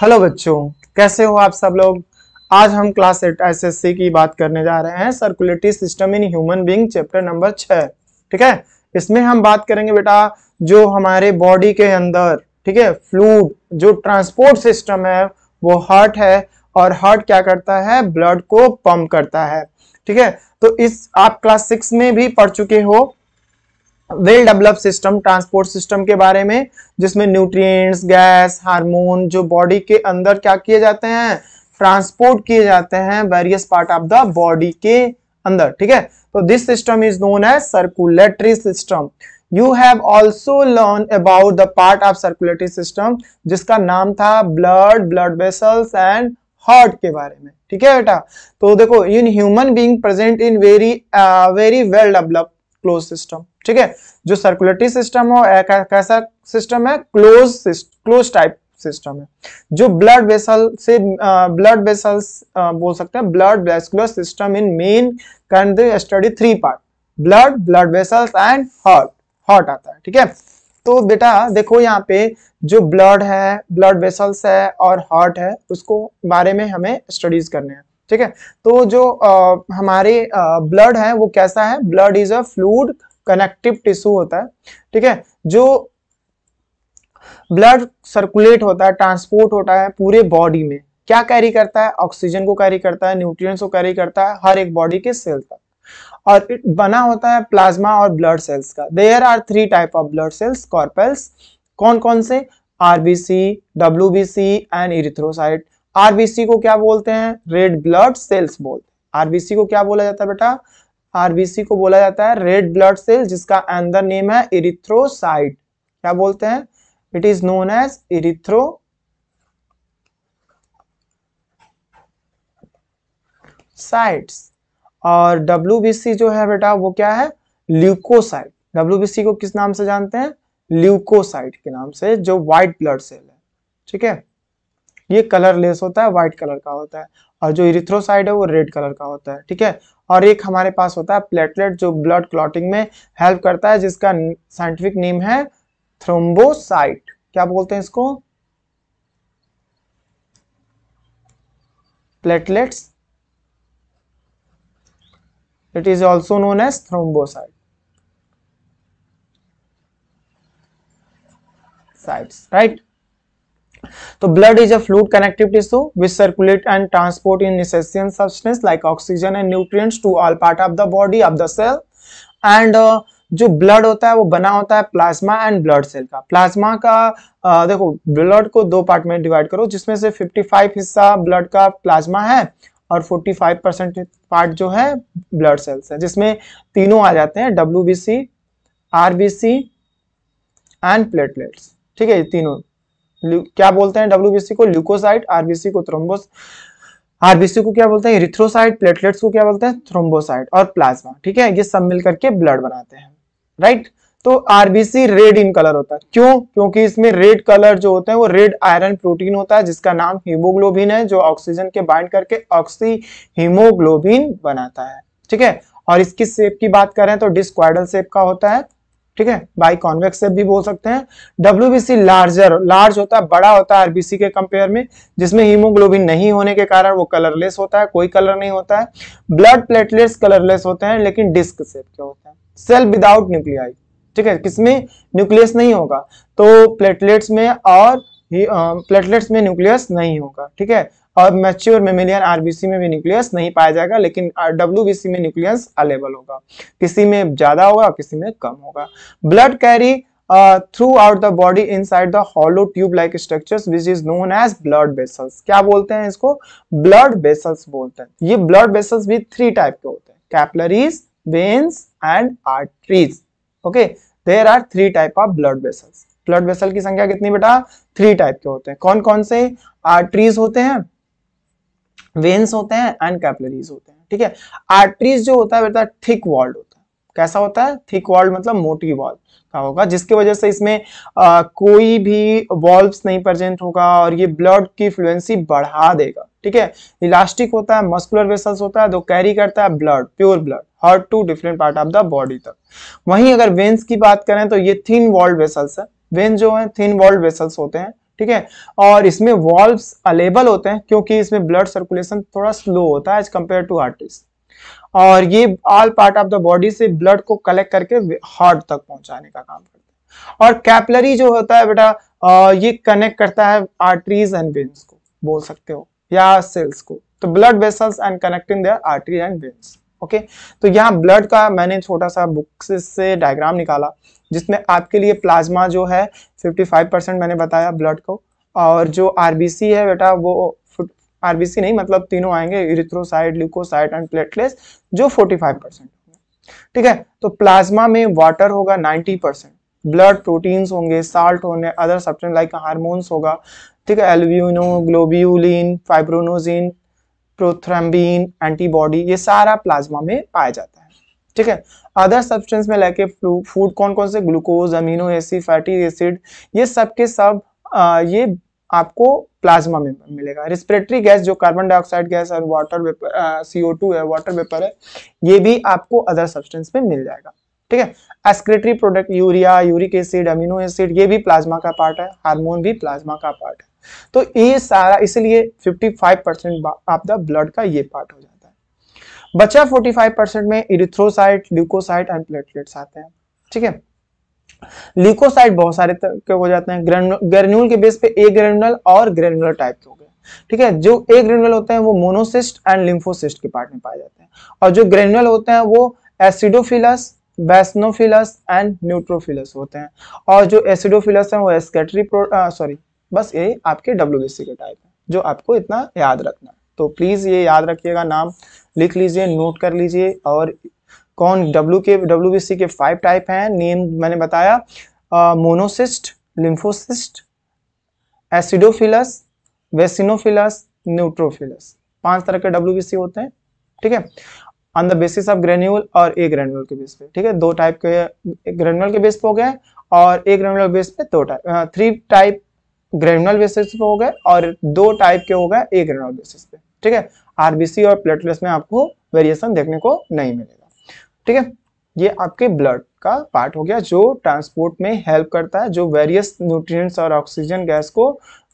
hello बच्चों कैसे हो आप सब लोग आज हम क्लास एट एस की बात करने जा रहे हैं circulatory system in human being chapter number छः ठीक है इसमें हम बात करेंगे बेटा जो हमारे बॉडी के अंदर ठीक है फ्लूड जो ट्रांसपोर्ट सिस्टम है वो हार्ट है और हार्ट क्या करता है ब्लड को पंप करता है ठीक है तो इस आप क्लास सिक्स में भी पढ़ चुके हो well develop system transport system के बारे में जिसमें न्यूट्रिएंट्स गैस हार्मोन जो बॉडी के अंदर क्या किए जाते हैं ट्रांसपोर्ट किए जाते हैं various part of the body के अंदर ठीक है तो this system is known as circulatory system you have also learn about the part of circulatory system जिसका नाम था blood blood vessels and heart के बारे में ठीक है बेटा तो देखो in human being present in very very well develop close system ठीक है जो सर्कुलेटरी सिस्टम हो कैसा सिस्टम है क्लोज क्लोज टाइप सिस्टम है जो ब्लड वेसल से ब्लड वेसल्स बोल सकते हैं blood vascular system in main country study three part blood blood vessels and heart heart आता है ठीक है तो बेटा देखो यहाँ पे जो ब्लड है ब्लड वेसल्स है और हार्ट है उसको बारे में हमें स्टडीज करने हैं ठीक है तो जो आ, हमारे ब्लड है वो कैसा है blood is a fluid connective tissue होता है ठीक है जो ब्लड सर्कुलेट होता है ट्रांसपोर्ट होता है पूरे बॉडी में क्या कैरी करता है ऑक्सीजन को कैरी करता है न्यूट्रिएंट्स को कैरी करता है हर एक बॉडी के सेल तक और बना होता है प्लाज्मा और ब्लड सेल्स का there are three type of blood cells corpuscles कौन कौन से RBC C and erythrocyte RBC को क्या बोलते हैं रेड ब्लड सेल्स बोलते हैं आरबीसी को क्या बोला जाता है बेटा आरबीसी को बोला जाता है रेड ब्लड सेल जिसका अंदर नेम है इरिथ्रोसाइट क्या बोलते हैं it is known as erythrocytes और डब्ल्यू जो है बेटा वो क्या है ल्यूकोसाइट डब्ल्यू को किस नाम से जानते हैं ल्यूकोसाइट के नाम से जो व्हाइट ब्लड सेल है ठीक है ये कलरलेस होता है व्हाइट कलर का होता है और जो इरिथ्रोसाइड है वो रेड कलर का होता है ठीक है और एक हमारे पास होता है प्लेटलेट जो ब्लड क्लॉटिंग में हेल्प करता है जिसका साइंटिफिक नेम है थ्रोम्बोसाइट क्या बोलते हैं इसको platelets it is also known as thrombocyte cytes right तो blood is a fluid connective tissue which circulate and transport in necessary substance like oxygen and nutrients to all part of the body of the cell and जो blood होता है वो बना होता है plasma and blood cell का plasma का आ, uh, देखो ब्लड को दो पार्ट में डिवाइड करो जिसमें से 55 हिस्सा ब्लड का प्लाज्मा है और 45 परसेंट पार्ट जो है ब्लड सेल्स है जिसमें तीनों आ जाते हैं डब्ल्यू बी एंड प्लेटलेट्स ठीक है तीनों क्या बोलते हैं डब्ल्यूबीसी को ल्यूकोसाइट आरबीसी को थ्रोम्बोस आरबीसी को क्या बोलते हैं रिथ्रोसाइट प्लेटलेट्स को क्या बोलते हैं थ्रोम्बोसाइट और प्लाज्मा ठीक है ये सब मिलकर के ब्लड बनाते हैं राइट तो आरबीसी रेड इन कलर होता है क्यों क्योंकि इसमें रेड कलर जो होते हैं वो रेड आयरन प्रोटीन होता है जिसका नाम हीमोग्लोबिन है जो ऑक्सीजन के बाइंड करके ऑक्सी हीमोग्लोबिन बनाता है ठीक है और इसकी सेप की बात करें तो डिस्क्वाइडल सेप का होता है ठीक है बाई कॉन्वेक्स से भी बोल सकते हैं डब्ल्यू लार्जर लार्ज होता है बड़ा होता है आरबीसी के कंपेयर में जिसमें हीमोग्लोबिन नहीं होने के कारण वो कलरलेस होता है कोई कलर नहीं होता है ब्लड प्लेटलेट्स कलरलेस होते हैं लेकिन डिस्क सेप के होते हैं सेल विदाउट न्यूक्लियाई ठीक है किसमें न्यूक्लियस नहीं होगा तो प्लेटलेट्स में और प्लेटलेट्स में न्यूक्लियस नहीं होगा ठीक है और मेच्योर मेमिलियन आरबीसी में भी न्यूक्लियस नहीं पाया जाएगा लेकिन डब्ल्यू में न्यूक्लियस अलेबल होगा किसी में ज्यादा होगा किसी में कम होगा blood carry throughout the body inside the hollow tube like structure which is known as blood vessels क्या बोलते हैं इसको ब्लड बेसल्स बोलते हैं ये ब्लड बेसल्स भी थ्री टाइप के होते हैं capillaries veins and arteries okay there are three type of blood vessels blood vessel की संख्या कितनी बेटा थ्री टाइप के होते हैं कौन कौन से आर्ट्रीज होते हैं वेन्स होते हैं एंड कैपलरीज होते हैं ठीक है आर्टरीज जो होता है बेटा थिक वॉल्ड होता है कैसा होता है थिक वॉल्ड मतलब मोटी वॉल्व का होगा जिसकी वजह से इसमें आ, कोई भी वॉल्व्स नहीं प्रेजेंट होगा और ये ब्लड की फ्लुएंसी बढ़ा देगा ठीक है इलास्टिक होता है मस्कुलर वेसल्स होता है दो तो कैरी करता है ब्लड प्योर ब्लड हर to different part of the body तक वहीं अगर वेन्स की बात करें तो ये थिन वॉल्ड वेसल्स है वेन्स जो है थिन वॉल्ड वेसल्स होते हैं ठीक है और इसमें वॉल्व्स अलेबल होते हैं क्योंकि इसमें ब्लड सर्कुलेशन थोड़ा स्लो होता है एज कम्पेयर टू हार्टिस और ये all part of the body से ब्लड को कलेक्ट करके हार्ट तक पहुंचाने का काम करते हैं और कैपलरी जो होता है बेटा ये कनेक्ट करता है आर्टरीज एंड वेन्स को बोल सकते हो या सेल्स को तो blood vessels and connecting there artery and veins okay तो यहाँ ब्लड का मैंने छोटा सा बुक्स से डायग्राम निकाला जिसमें आपके लिए प्लाज्मा जो है 55 परसेंट मैंने बताया ब्लड को और जो आरबीसी है बेटा वो आरबीसी नहीं मतलब तीनों आएंगे इरिथ्रोसाइड ल्यूकोसाइड एंड प्लेटलेट्स जो फाइव परसेंट ठीक है तो प्लाज्मा में वाटर होगा नाइन्टी परसेंट ब्लड प्रोटीन्स होंगे साल्ट होंगे अदर सब्सटेंस लाइक हार्मोन्स होगा ठीक है albumin globulin fibrinogen prothrombin antibody ये सारा प्लाज्मा में पाया जाता है ठीक है अदर सब्सटेंस में लेके फूड कौन कौन से glucose amino acid fatty acid ये सब के सब आ, ये आपको प्लाज्मा में मिलेगा रेस्पिरेटरी गैस जो कार्बन डाइऑक्साइड गैस और वाटर वेपर सीओ टू है वाटर वेपर है ये भी आपको अदर सब्सटेंस में मिल जाएगा ठीक है excretory product urea uric acid amino acid ये भी प्लाज्मा का पार्ट है हार्मोन भी प्लाज्मा का पार्ट है तो ये सारा इसलिए 55 परसेंट ऑफ द ब्लड का ये पार्ट हो जाता है बचा 45 परसेंट में इरिथ्रोसाइट ल्यूकोसाइट एंड प्लेटलेट्स आते हैं ठीक है ल्यूकोसाइट बहुत सारे के हो जाते हैं ग्रेन्यूल के बेस पे ए ग्रेनुलर और ग्रेनुलर टाइप के हो गए ठीक है जो ए ग्रेनुलर होते हैं वो मोनोसिस्ट एंड लिम्फोसिस्ट के पार्ट में पाए जाते हैं और जो ग्रेनुलर होते हैं वो एसिडोफिलस बैसनोफिलस एंड न्यूट्रोफिलस होते हैं और जो एसिडोफिलस हैं वो एस्केटरी सॉरी बस ये आपके डब्ल्यू के टाइप है जो आपको इतना याद रखना है तो प्लीज़ ये याद रखिएगा नाम लिख लीजिए नोट कर लीजिए और कौन डब्ल्यू के डब्ल्यू के फाइव टाइप हैं नेम मैंने बताया मोनोसिस्ट लिम्फोसिस्ट एसिडोफिलस वेसिनोफिलस न्यूट्रोफिलस पांच तरह के डब्ल्यू होते हैं ठीक है on the basis of granule और ए ग्रेन्यूल के बेस पे ठीक है दो टाइप के ग्रेन्यूल के बेस पे हो गए और ए ग्रेन्यूल बेस पे दो type three type granular basis पे गए और दो टाइप के गए एक ग्रेनुलर बेसिस पे ठीक है आरबीसी और प्लेटलेट्स में आपको वेरिएशन देखने को नहीं मिलेगा ठीक है ये आपके ब्लड का पार्ट हो गया जो ट्रांसपोर्ट में हेल्प करता है जो वेरियस न्यूट्रिएंट्स और ऑक्सीजन गैस को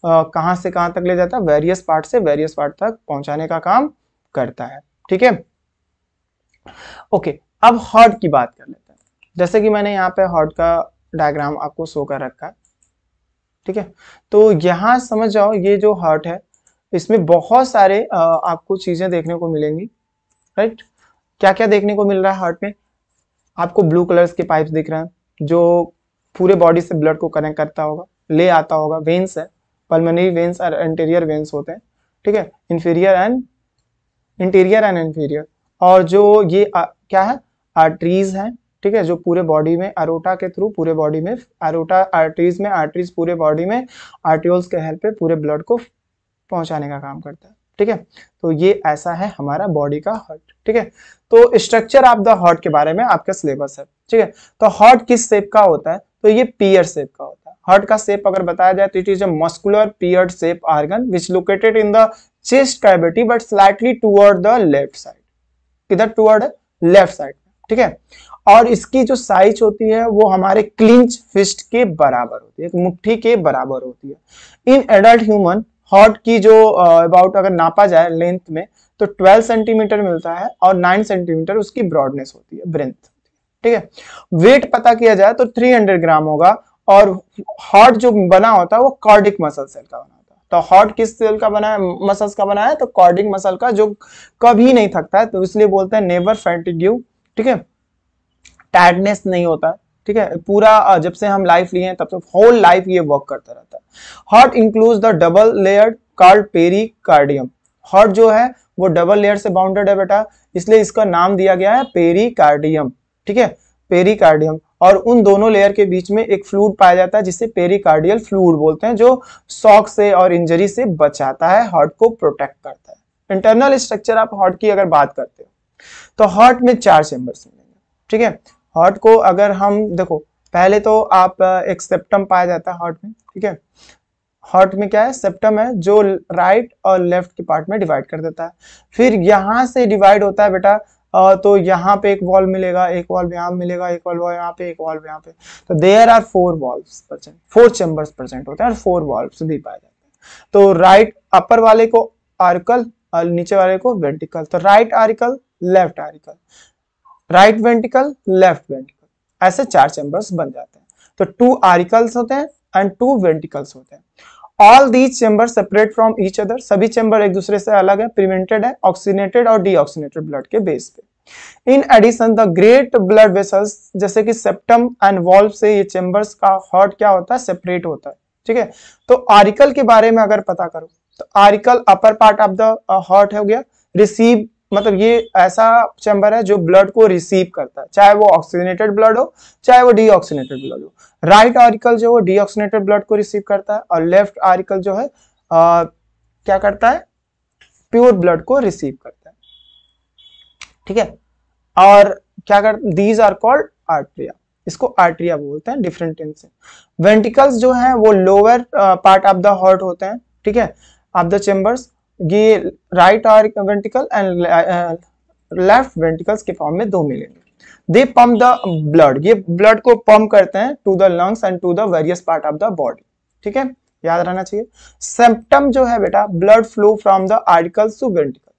कहाँ से कहाँ तक ले जाता है वेरियस पार्ट से वेरियस पार्ट तक पहुंचाने का काम करता है ठीक है ओके अब हार्ट की बात कर लेते हैं जैसे कि मैंने यहाँ पे हार्ट का डायग्राम आपको शो कर रखा है ठीक है तो यहाँ समझ जाओ ये जो हार्ट है इसमें बहुत सारे आ, आपको चीजें देखने को मिलेंगी राइट क्या क्या देखने को मिल रहा है हार्ट में आपको ब्लू कलर्स के पाइप्स दिख रहे हैं जो पूरे बॉडी से ब्लड को कनेक्ट करता होगा ले आता होगा वेन्स है पल्मनरी वेन्स और इंटीरियर वेन्स होते हैं ठीक है inferior and interior and inferior और जो ये आ, क्या है आर्टरीज हैं ठीक है जो पूरे बॉडी में अरोटा के थ्रू पूरे बॉडी में अरोटा आर्टरीज में आर्टरीज पूरे बॉडी में आर्टियोल्स के हेल्प पे पूरे ब्लड को पहुंचाने का काम करता है ठीक है तो ये ऐसा है हमारा बॉडी का हार्ट ठीक है तो स्ट्रक्चर ऑफ द हार्ट के बारे में आपका सिलेबस है ठीक है तो हार्ट किस शेप का होता है तो ये पियर शेप का होता है हार्ट का शेप अगर बताया जाए तो it is a muscular pear shape organ which located in the chest cavity but slightly toward the left side इधर टूअर्ड लेफ्ट साइड ठीक है और इसकी जो साइज होती है वो हमारे क्लिंच फिस्ट के बराबर होती है एक मुट्ठी के बराबर होती है इन एडल्ट ह्यूमन हॉट की जो अबाउट अगर नापा जाए लेंथ में तो 12 सेंटीमीटर मिलता है और 9 सेंटीमीटर उसकी ब्रॉडनेस होती है ब्रेंथ ठीक है वेट पता किया जाए तो 300 ग्राम होगा और हॉट जो बना होता है वो कॉर्डिक मसल सेल का बना होता है तो हॉट किस सेल का बना है मसल्स का बना है तो कॉर्डिक मसल का जो कभी नहीं थकता है तो इसलिए बोलते हैं नेवर फैटिग्यू ठीक है टैडनेस नहीं होता ठीक है पूरा जब से हम लाइफ लिए हैं तब से होल लाइफ ये वर्क करता रहता है heart include the double layered card pericardium heart जो है वो डबल लेयर से बाउंडेड है बेटा इसलिए इसका नाम दिया गया है कार्डियम ठीक है कार्डियम और उन दोनों लेयर के बीच में एक फ्लूड पाया जाता है जिसे पेरिकार्डियल फ्लूड बोलते हैं जो शॉक से और इंजरी से बचाता है हार्ट को प्रोटेक्ट करता है इंटरनल स्ट्रक्चर आप हार्ट की अगर बात करते हो तो हार्ट में चार चेम्बर्स मिलेंगे ठीक है हार्ट को अगर हम देखो पहले तो आप एक सेप्टम पाया जाता है हार्ट में ठीक है हार्ट में क्या है सेप्टम है जो राइट और लेफ्ट के पार्ट में डिवाइड कर देता है फिर यहाँ से डिवाइड होता है बेटा तो यहाँ पे एक वॉल्व मिलेगा एक वॉल्व यहाँ मिलेगा एक वॉल्व यहाँ पे एक वॉल्व यहाँ पे तो there are four valve present four chambers present होते हैं और फोर वॉल्व भी पाए जाते हैं तो राइट अपर वाले को आर्कल और नीचे वाले को वेंटिकल तो right auricle left auricle right ventricle left ventricle ऐसे चार चैम्बर्स बन जाते हैं तो टू आरिकल्स होते हैं एंड टू वेंटिकल्स होते हैं all these chamber separate from each other सभी चेम्बर एक दूसरे से अलग है प्रिवेंटेड है ऑक्सीनेटेड और डीऑक्सीनेटेड ब्लड के बेस पे in addition the great blood vessels जैसे कि सेप्टम एंड वॉल्व से ये चेम्बर्स का हॉट क्या होता है सेपरेट होता है ठीक है तो आरिकल के बारे में अगर पता करो तो auricle upper part of the heart हो गया रिसीव मतलब ये ऐसा चैम्बर है जो ब्लड को रिसीव करता है चाहे वो ऑक्सीजनेटेड ब्लड हो चाहे वो डीऑक्सीजनेटेड ब्लड हो राइट आर्टिकल जो है डीऑक्सीजनेटेड ब्लड को रिसीव करता है और लेफ्ट आर्टिकल जो है आ, क्या करता है प्योर ब्लड को रिसीव करता है ठीक है और क्या कर दीज आर कॉल्ड आर्ट्रिया इसको आर्ट्रिया बोलते हैं डिफरेंट से वेंटिकल्स जो है वो lower part of the heart होते हैं ठीक है ऑफ द चेम्बर्स ये right are ventricle and left ventricles के फॉर्म में दो मिलेंगे दे पम्प द ब्लड ये ब्लड को पम्प करते हैं to the lungs and to the various part of the body ठीक है याद रहना चाहिए सेप्टम जो है बेटा blood flow from the auricle to ventricle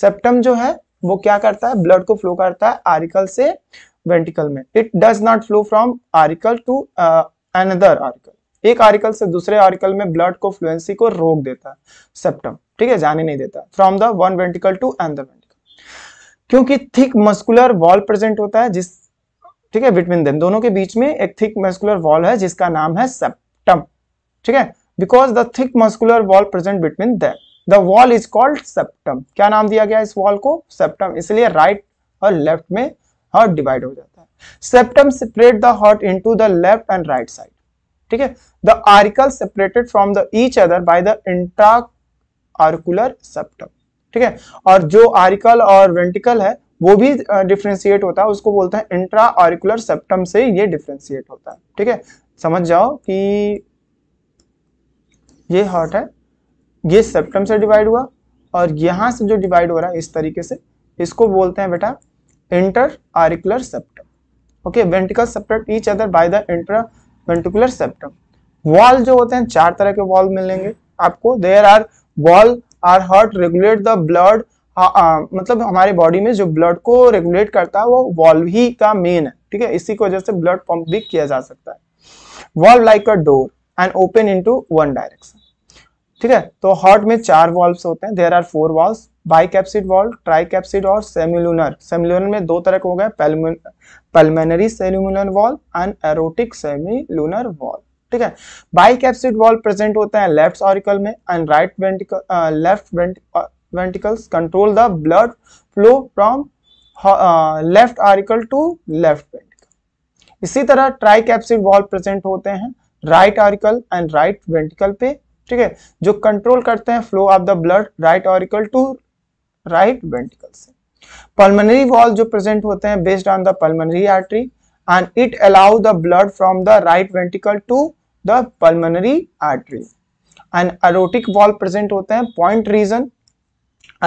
septum जो है वो क्या करता है ब्लड को फ्लो करता है आर्टिकल से वेंटिकल में it does not flow from auricle to another auricle एक आर्टिकल से दूसरे आर्टिकल में ब्लड को फ्लुएंसी को रोक देता है सेप्टम ठीक है जाने नहीं देता from the one ventricle to an ventricle क्योंकि थिक मस्कुलर वॉल प्रेजेंट होता है जिस ठीक है बिटवीन देम दोनों के बीच में एक थिक मस्कुलर वॉल है जिसका नाम है सेप्टम ठीक है because the thick muscular wall present between them the wall is called septum क्या नाम दिया गया इस वॉल को सेप्टम इसलिए राइट और लेफ्ट में हार्ट डिवाइड हो जाता है septum separate the heart into the left and right side ठीक है the auricle separated from the each other by the intra auricular septum ठीक है और जो आर्कल और वेंटिकल है वो भी डिफ्रेंशिएट होता है उसको बोलते हैं इंट्रा आर्कुलर सेप्टम से ये डिफ्रेंशिएट होता है ठीक है समझ जाओ कि ये हॉट है ये सेप्टम से डिवाइड हुआ और यहां से जो डिवाइड हो रहा है इस तरीके से इसको बोलते हैं बेटा inter auricular septum okay ventricle septum each other by the intra ventricular septum wall जो होते हैं चार तरह के वॉल मिलेंगे आपको there are wall are heart regulate the blood मतलब हमारे बॉडी में जो ब्लड को रेगुलेट करता है वो वॉल्व ही का मेन है ठीक है इसी की वजह से ब्लड पंप भी किया जा सकता है valve like a door and open into one direction ठीक है तो हार्ट में चार वॉल्व होते हैं there are four valve bicuspid valve tricuspid और सेम्युलर सेम्युलर में दो तरह के हो गए pulmonary semilunar valve and aortic semilunar valve ठीक है बाई कैप्सिड वॉल प्रेजेंट होता है लेफ्ट ऑरिकल में and right ventricle left ventricles control the blood flow from left auricle to left ventricle इसी तरह ट्राई कैप्सिड वॉल प्रेजेंट होते हैं right auricle and right ventricle पे ठीक है जो कंट्रोल करते हैं flow of the blood right auricle to right ventricle से पल्मोनरी वॉल जो प्रेजेंट होते हैं based on the pulmonary artery and it allow the blood from the right ventricle to the pulmonary artery and aortic valve present होते हैं point region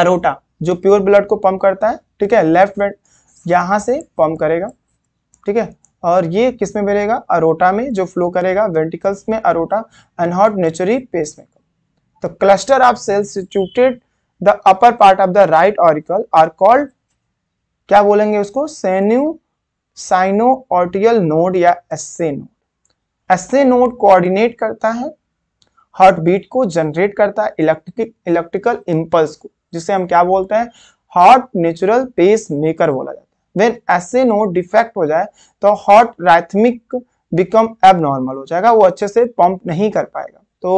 aorta जो pure blood को pump करता है ठीक है लेफ्ट वेंट यहां से पंप करेगा ठीक है और ये किस में मिलेगा अरोटा में जो फ्लो करेगा वेंटिकल्स में अरोटा एंड हॉट नेचुरी पेस में The तो cluster of cells situated the upper part of the right auricle are called क्या बोलेंगे उसको सेन्यू साइनो ऑर्टियल नोड या एसेनो एसए नोड कोऑर्डिनेट करता है हार्ट बीट को जनरेट करता है इलेक्ट्रिक इलेक्ट्रिकल इम्पल्स को जिसे हम क्या बोलते हैं हार्ट नेचुरल पेस मेकर बोला जाता है वेन एसए नोड डिफेक्ट हो जाए तो हार्ट राइथमिक बिकम एबनॉर्मल हो जाएगा वो अच्छे से पंप नहीं कर पाएगा तो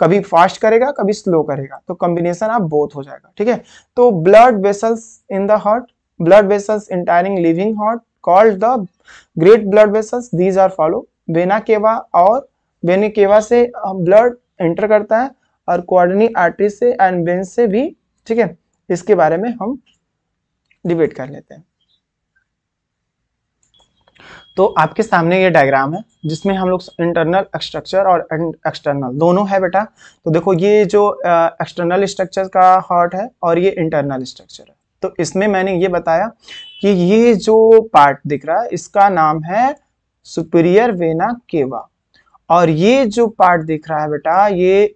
कभी फास्ट करेगा कभी स्लो करेगा तो कॉम्बिनेशन आप बोथ हो जाएगा ठीक है तो blood vessels in the heart blood vessels entering leaving heart called the great blood vessels these are follow vena cava और केवा से ब्लड एंटर करता है और क्वारनी आर्टरी से एंड वेन से भी ठीक है इसके बारे में हम डिबेट कर लेते हैं तो आपके सामने ये डायग्राम है जिसमें हम लोग इंटरनल स्ट्रक्चर और एक्सटर्नल दोनों है बेटा तो देखो ये जो एक्सटर्नल स्ट्रक्चर का हार्ट है और ये इंटरनल स्ट्रक्चर है तो इसमें मैंने ये बताया कि ये जो पार्ट दिख रहा है इसका नाम है सुपीरियर वेना केवा और ये जो पार्ट दिख रहा है बेटा ये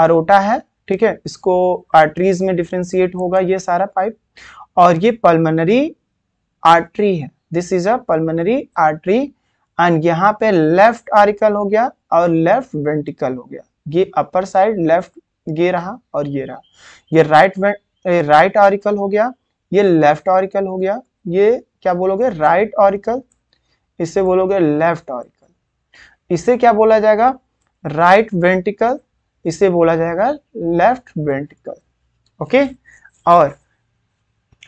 अरोटा है ठीक है इसको आर्टरीज में डिफ्रेंसिएट होगा ये सारा पाइप और ये पल्मनरी आर्टरी है this is a pulmonary artery and यहाँ पे लेफ्ट आरिकल हो गया और लेफ्ट वेंटिकल हो गया ये अपर साइड लेफ्ट ये रहा और ये रहा ये राइट राइट आरिकल हो गया ये लेफ्ट ऑरिकल हो गया ये क्या बोलोगे राइट ऑरिकल इसे बोलोगे लेफ्ट ऑरिकल इसे क्या बोला जाएगा राइट right वेंटिकल इसे बोला जाएगा लेफ्ट वेंटिकल ओके और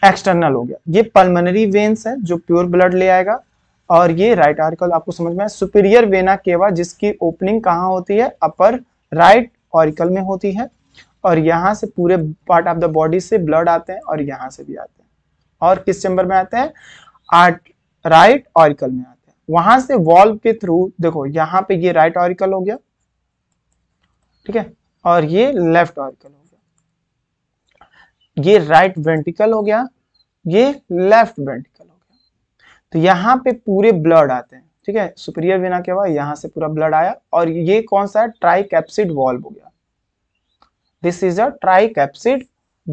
एक्सटर्नल हो गया ये पल्मोनरी वेन्स है जो प्योर ब्लड ले आएगा और ये राइट ऑरिकल आपको समझ में सुपीरियर वेना केवा जिसकी ओपनिंग कहाँ होती है अपर राइट ऑरिकल में होती है और यहां से पूरे पार्ट ऑफ द बॉडी से ब्लड आते हैं और यहां से भी आते हैं और किस चैम्बर में आते हैं आर्ट राइट ऑरिकल में आते हैं वहां से वॉल्व के थ्रू देखो यहां पे ये राइट ऑरिकल हो गया ठीक है और ये लेफ्ट ऑरिकल हो गया ये राइट वेंटिकल हो गया ये लेफ्ट वेंटिकल हो गया तो यहां पे पूरे ब्लड आते हैं ठीक है सुपीरियर बिना क्या हुआ यहां से पूरा ब्लड आया और ये कौन सा है ट्राई कैप्सिड वॉल्व हो गया this is a tricuspid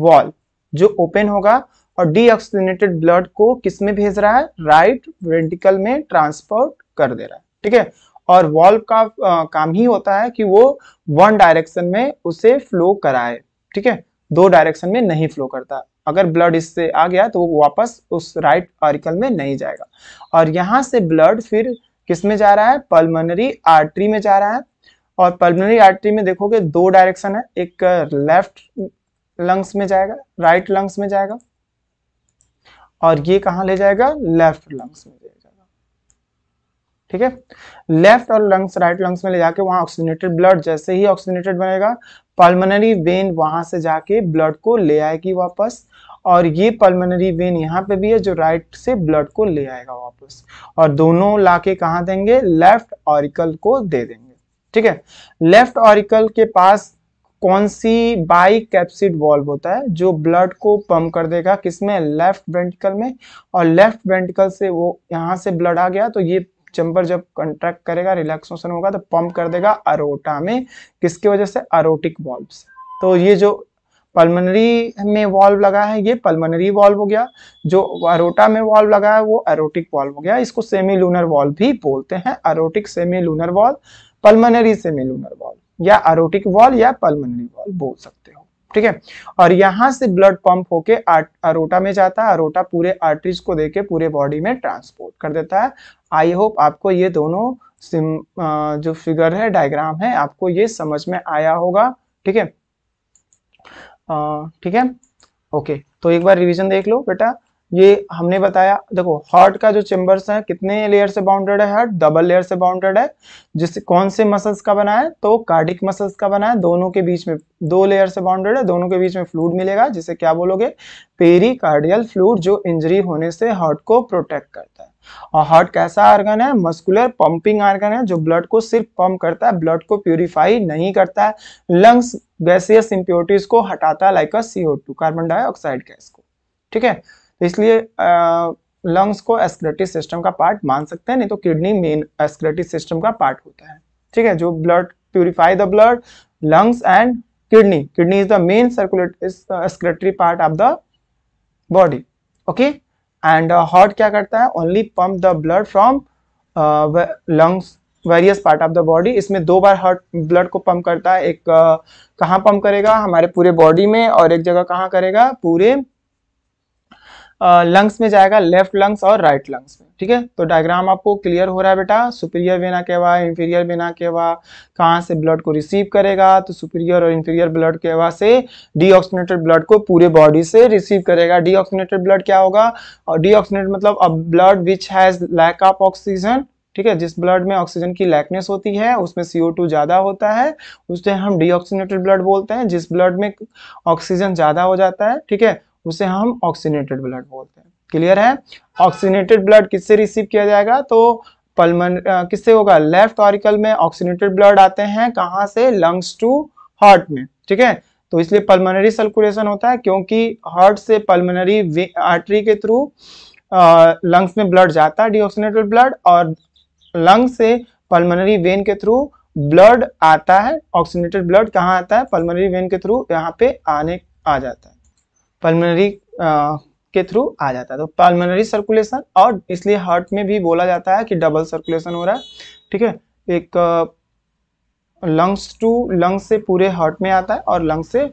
valve जो ओपन होगा और डीऑक्सीनेटेड ब्लड को किस में भेज रहा है राइट वेंटिकल में ट्रांसपोर्ट कर दे रहा है ठीक है और वॉल्व का आ, काम ही होता है कि वो वन डायरेक्शन में उसे फ्लो कराए ठीक है दो डायरेक्शन में नहीं फ्लो करता अगर ब्लड इससे आ गया तो वो वापस उस राइट ऑरिकल में नहीं जाएगा और यहाँ से ब्लड फिर किस में जा रहा है पल्मनरी आर्टरी में जा रहा है और पल्मनरी आर्टरी में देखोगे दो डायरेक्शन है एक लेफ्ट लंग्स में जाएगा राइट लंग्स में जाएगा और ये कहा ले जाएगा लेफ्ट लंग्स में ले जाएगा ठीक है लेफ्ट और लंग्स राइट लंग्स में ले जाके वहां ऑक्सीजनेटेड ब्लड जैसे ही ऑक्सीजनेटेड बनेगा पल्मोनरी वेन वहां से जाके ब्लड को ले आएगी वापस और ये पल्मोनरी वेन यहाँ पे भी है जो राइट से ब्लड को ले आएगा वापस और दोनों लाके कहा देंगे लेफ्ट ऑरिकल को दे देंगे ठीक है लेफ्ट ऑरिकल के पास कौन सी बाई कैप्सिड वॉल्व होता है जो ब्लड को पंप कर देगा किसमें लेफ्ट वेंटिकल में और लेफ्ट वेंटिकल से वो यहाँ से ब्लड आ गया तो ये चंबर जब कंट्रैक्ट करेगा रिलैक्सेशन होगा तो पंप कर देगा अरोटा में किसकी वजह से अरोटिक वॉल्व से तो ये जो पल्मनरी में वॉल्व लगा है ये पल्मनरी वॉल्व हो गया जो अरोटा में वॉल्व लगा है वो अरोटिक वॉल्व हो गया इसको सेमी लूनर वॉल्व भी बोलते हैं aortic semilunar valve pulmonary semilunar valve या अरोटिक वॉल या पलमनरी वॉल बोल सकते हो ठीक है और यहां से ब्लड पंप होके अरोटा में जाता है अरोटा पूरे आर्टरीज को देके पूरे बॉडी में ट्रांसपोर्ट कर देता है आई होप आपको ये दोनों सिम जो फिगर है डायग्राम है आपको ये समझ में आया होगा ठीक है ठीक है ओके तो एक बार रिवीजन देख लो बेटा ये हमने बताया देखो हार्ट का जो चेम्बर्स है कितने लेयर से बाउंडेड है हार्ट डबल लेयर से बाउंडेड है जिस कौन से मसल्स का बना है तो कार्डिक मसल्स का बना है दोनों के बीच में दो लेयर से बाउंडेड है दोनों के बीच में फ्लूड मिलेगा जिसे क्या बोलोगे पेरी कार्डियल फ्लूड जो इंजरी होने से हार्ट को प्रोटेक्ट करता है और हार्ट कैसा आर्गन है मस्कुलर पंपिंग आर्गन है जो ब्लड को सिर्फ पंप करता है ब्लड को प्यूरिफाई नहीं करता है लंग्स गैसियस इम्प्योरिटीज को हटाता है like a CO two carbon dioxide gas को ठीक है इसलिए लंग्स को एस्क्रेटिव सिस्टम का पार्ट मान सकते हैं नहीं तो किडनी मेन एस्क्रेटिव सिस्टम का पार्ट होता है ठीक है जो blood purify the blood lungs and kidney kidney is the main circulate excretory part of the body okay and heart क्या करता है only pump the blood from lungs various part of the body इसमें दो बार heart blood को pump करता है एक uh, कहाँ पंप करेगा हमारे पूरे बॉडी में और एक जगह कहाँ करेगा पूरे लंग्स में जाएगा लेफ्ट लंग्स और राइट लंग्स में ठीक है तो डायग्राम आपको क्लियर हो रहा है बेटा superior vena cava inferior vena cava कहाँ से ब्लड को रिसीव करेगा तो सुपीरियर और इंफीरियर ब्लड केवा से डीऑक्सीनेटेड ब्लड को पूरे बॉडी से रिसीव करेगा डीऑक्सीनेटेड ब्लड क्या होगा और डीऑक्सीनेट मतलब a blood which has lack of oxygen ठीक है जिस ब्लड में ऑक्सीजन की लैकनेस होती है उसमें टू ज़्यादा होता है उसे हम डीऑक्सीनेटेड ब्लड बोलते हैं जिस ब्लड में ऑक्सीजन ज़्यादा हो जाता है ठीक है उसे हम ऑक्सीनेटेड ब्लड बोलते हैं क्लियर है ऑक्सीनेटेड ब्लड किससे रिसीव किया जाएगा तो पलमन किससे होगा लेफ्ट ऑरिकल में ऑक्सीनेटेड ब्लड आते हैं कहाँ से लंग्स टू हार्ट में ठीक है तो इसलिए पल्मोनरी सर्कुलेशन होता है क्योंकि हार्ट से पल्मोनरी आर्टरी के थ्रू लंग्स में ब्लड जाता है डिऑक्सीनेटेड ब्लड और लंग्स से पल्मोनरी वेन के थ्रू ब्लड आता है ऑक्सीनेटेड ब्लड कहाँ आता है पल्मोनरी वेन के थ्रू यहाँ पे आने आ जाता है पल्मोनरी के थ्रू आ जाता है तो पल्मोनरी सर्कुलेशन और इसलिए हार्ट में भी बोला जाता है कि डबल सर्कुलेशन हो रहा है ठीक है एक लंग्स टू लंग्स से पूरे हार्ट में आता है और लंग्स से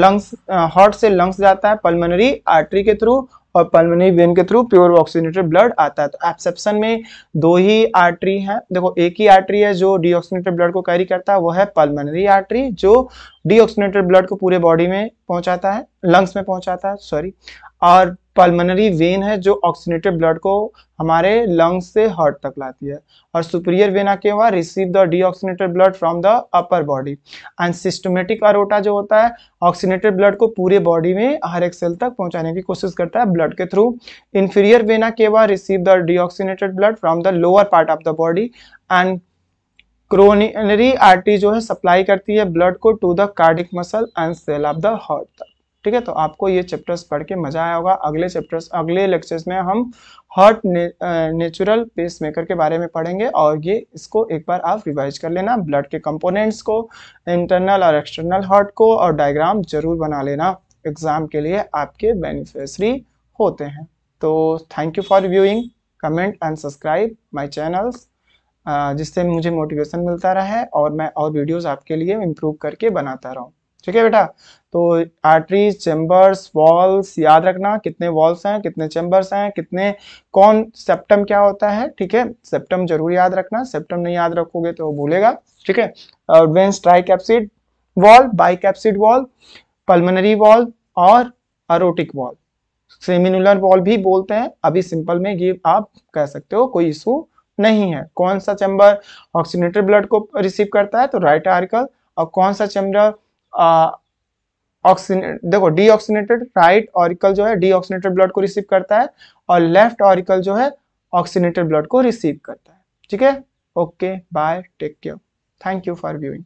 लंग्स हार्ट से लंग्स जाता है पल्मोनरी आर्टरी के थ्रू और पल्मोनरी वेन के थ्रू प्योर ऑक्सीजनेटेड ब्लड आता है तो एप्सेप्शन में दो ही आर्टरी हैं देखो एक ही आर्टरी है जो डीऑक्सीनेटेड ब्लड को कैरी करता है वो है पल्मोनरी आर्टरी जो डीऑक्सीनेटेड ब्लड को पूरे बॉडी में पहुंचाता है लंग्स में पहुंचाता है सॉरी और पल्मनरी वेन है जो ऑक्सीनेटेड ब्लड को हमारे लंग्स से हार्ट तक लाती है और सुपीरियर वेना के हुआ receive the deoxygenated blood from the upper body and systemic aorta जो होता है ऑक्सीनेटेड ब्लड को पूरे बॉडी में हर एक सेल तक पहुंचाने की कोशिश करता है ब्लड के थ्रू इन्फीरियर वेना के हुआ receive the deoxygenated blood from the lower part of the body and coronary artery जो है सप्लाई करती है ब्लड को to the cardiac muscle and cell of the heart तक ठीक है तो आपको ये चैप्टर्स पढ़ के मजा आया होगा अगले चैप्टर्स अगले लेक्चर्स में हम हर्ट नेचुरल पेस मेकर के बारे में पढ़ेंगे और ये इसको एक बार आप रिवाइज कर लेना ब्लड के कंपोनेंट्स को इंटरनल और एक्सटर्नल हर्ट को और डायग्राम जरूर बना लेना एग्ज़ाम के लिए आपके बेनिफिशरी होते हैं तो thank you for viewing comment and subscribe my channels जिससे मुझे मोटिवेशन मिलता रहा है और मैं और वीडियोस आपके लिए इम्प्रूव करके बनाता रहूँ ठीक है बेटा तो आर्टरीज चेम्बर्स वॉल्स याद रखना कितने वॉल्स हैं कितने चेम्बर्स हैं कितने कौन सेप्टम क्या होता है ठीक है सेप्टम जरूर याद रखना सेप्टम नहीं याद रखोगे तो भूलेगा ठीक है valves tricuspid valve bicuspid valve pulmonary valve और अरोटिक वॉल सेमिनुलर वॉल भी बोलते हैं अभी सिंपल में ये आप कह सकते हो कोई इशू नहीं है कौन सा चैम्बर ऑक्सीनेटेड ब्लड को रिसीव करता है तो राइट आर्कल और कौन सा चैम्बर ऑक्सीनेट देखो डीऑक्सीनेटेड राइट ऑरिकल जो है डीऑक्सीनेटेड ब्लड को रिसीव करता है और लेफ्ट ऑरिकल जो है ऑक्सीनेटेड ब्लड को रिसीव करता है ठीक है okay bye take care thank you for viewing